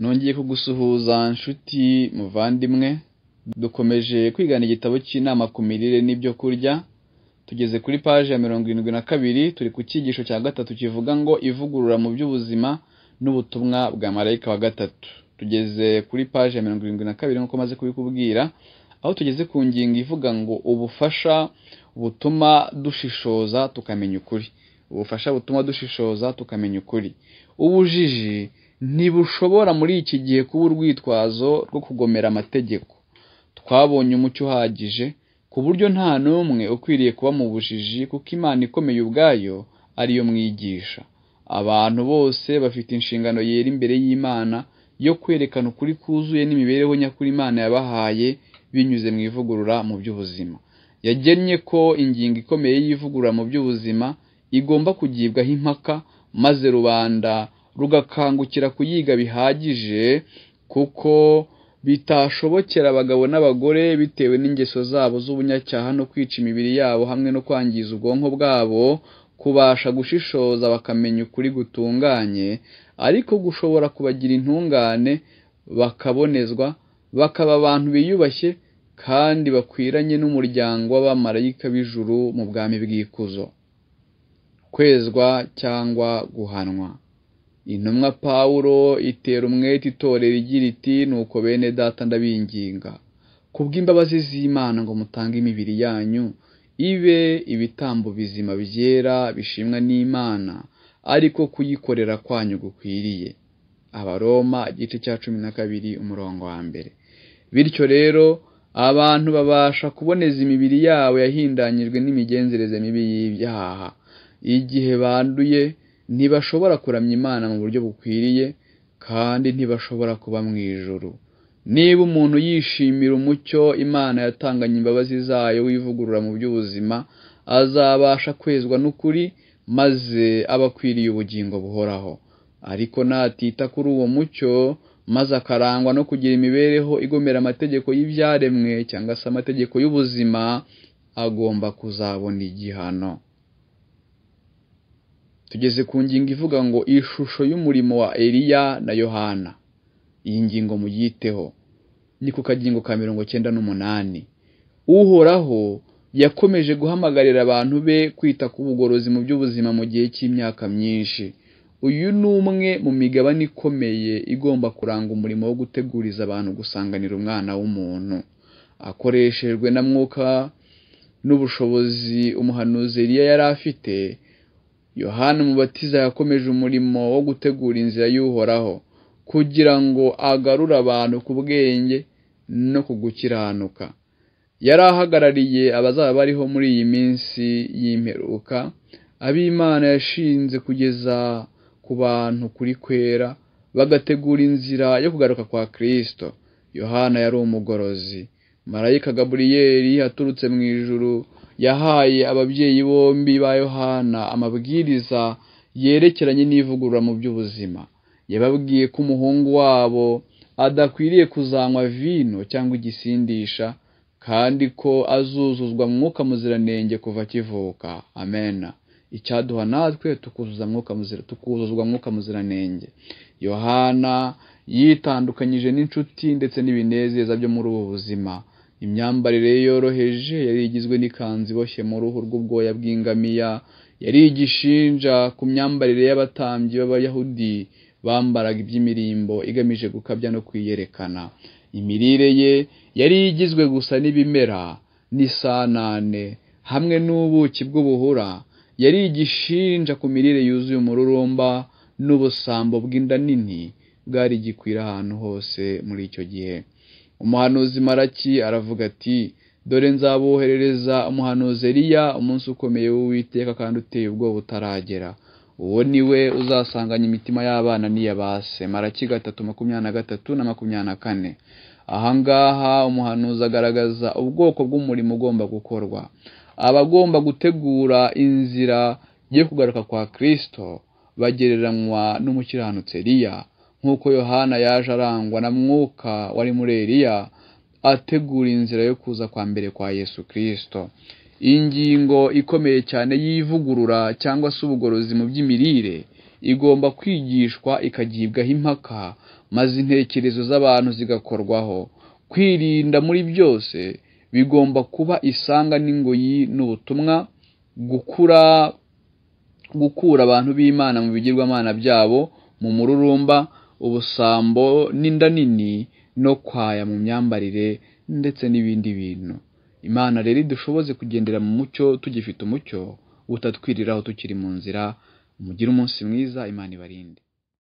nongeye kugusuhuza nshuti muvandimwe dukomeje kwigana igitabo cy'inama ku mirire n'ibyo kurya tugeze kuri paji ya mirongo irindwi na kabiri turi ku cyigisho cya gatatu kivuga ngo ivugurura mu by'ubuzima n'ubutumwa bwa marayika wa gatatu tugeze kuri paji ya mirongo irindwi na kabiri nk'uko maze kubikubwira aho tugeze ku ngingo ivuga ngo ubufasha butuma dushishoza tukamenya ukuri ubufasha butuma dushishoza tukamenya ukuri ubujiji ntibushobora muri iki gihe kuba urwitwazo rwo kugomera amategeko twabonye umucyo uhagije ku buryo nta n'umwe ukwiriye kuba mu bujiji kuko imana ikomeye ubwayo ariyo mwigisha abantu bose bafite inshingano yera imbere y'imana yo kwerekana ukuri kuzuye n'imibereho nyakuri imana yabahaye binyuze mu ivugurura mu by'ubuzima yagennye ko ingingo ikomeye y'ivugurura mu by'ubuzima igomba kugibwaho impaka maze rubanda rugakangukira kuyiga bihagije kuko bitashobokera abagabo n'abagore bitewe n'ingeso zabo z'ubunyacyaha no kwica imibiri yabo hamwe no kwangiza ubwonko bwabo kubasha gushishoza bakamenya ukuri gutunganye ariko gushobora kubagira intungane bakabonezwa bakaba abantu biyubashye kandi bakwiranye n'umuryango w'abamarayika b'ijuru mu bwami bw'ikuzo kwezwa cyangwa guhanwa intumwa pawulo itera umwete itorero igira iti nuko bene data ndabinginga kubw'imbabazi z'imana ngo mutange imibiri yanyu ibe ibitambo bizima byera bishimwa n'imana ariko kuyikorera kwanyu gukwiriye abaroma igice cya cumi na kabiri umurongo wa mbere bityo rero abantu babasha kuboneza imibiri yabo yahindanyijwe n'imigenzereze mibi y'ibyaha igihe banduye ntibashobora kuramya imana mu buryo bukwiriye kandi ntibashobora kuba mu ijuru niba umuntu yishimira umucyo imana yatanganye imbabazi zayo w'ivugurura mu by'ubuzima azabasha kwezwa n'ukuri maze aba akwiriye ubugingo buhoraho ariko natita kuri uwo mucyo maze akarangwa no kugira imibereho igomera amategeko y'ibyaremwe cyangwa se amategeko y'ubuzima agomba kuzabona igihano tugeze ku ngingo ivuga ngo ishusho y'umurimo wa Eliya na yohana iyi ngingo muyiteho ni ku kagingo ka mirongo cyenda n'umunani uhoraho yakomeje guhamagarira abantu be kwita ku bugorozi mu by'ubuzima mu gihe cy'imyaka myinshi uyu ni umwe mu migabane ikomeye igomba kuranga umurimo wo guteguriza abantu gusanganira umwana w'umuntu akoreshejwe na mwuka n'ubushobozi umuhanuzi Eliya yari afite yohana umubatiza yakomeje umurimo wo gutegura inzira y'uhoraho kugira ngo agarure abantu ku bwenge no ku gukiranuka yari ahagarariye abazaba bariho muri iyi minsi y'imperuka ab'imana yashinze kugeza ku bantu kuri kwera bagategura inzira yo kugaruka kwa kirisito yohana yari umugorozi marayika gaburiyeri yaturutse mu ijuru yahaye ababyeyi bombi ba yohana amabwiriza yerekeranye n'ivugurura mu by'ubuzima yababwiye ko umuhungu wabo adakwiriye kuzanywa vino cyangwa igisindisha kandi ko azuzuzwa mwuka muziranenge kuva akivuka amena icyaduha natwe tukuzuzwa mwuka muziranenge yohana yitandukanyije n'inshuti ndetse n'ibinezeza byo muri ubu buzima imyambarire yoroheje yari igizwe n'ikanzu iboshye mu ruhu rw'ubwoya bw'ingamiya yari igishinja ku myambarire y'abatambyi b'abayahudi bambaraga iby'imirimbo igamije gukabya no kwiyerekana imirire ye yari igizwe gusa n'ibimera n'isanane hamwe n'ubuki bw'ubuhura yari igishinja ku mirire yuzuye umururumba n'ubusambo bw'inda nini bwari gikwira ahantu hose muri icyo gihe umuhanuzi maraki aravuga ati dore nzaboherereza umuhanuzi Eliya umunsi ukomeye w'uwiteka kandi uteye ubwoba utaragera uwo ni we uzasanganya imitima y'abana n'iyabase maraki gatatu makumyabiri na gatatu na makumyabiri na kane ahangaha umuhanuzi agaragaza ubwoko bw'umurimo ugomba gukorwa aba agomba gutegura inzira yo kugaruka kwa kirisito bagereranywa n'umukiranutsi Eliya nk'uko yohana yaje arangwa na mwuka wari muri eriya ategura inzira yo kuza kwa mbere kwa yesu kirisito ingingo ikomeye cyane y'ivugurura cyangwa se ubugorozi mu by'imirire igomba kwigishwa ikagibwaho impaka maze intekerezo z'abantu zigakorwaho kwirinda muri byose bigomba kuba isanga n'ingoyi n'ubutumwa gukura gukura abantu b'imana mu bigirwamana byabo mu mururumba ubusambo n'inda nini no kwaya mu myambarire ndetse n'ibindi bintu imana rero dushoboze kugendera mu mucyo tugifite umucyo utatwiriraho tukiri mu nzira mugire umunsi mwiza imana ibarinde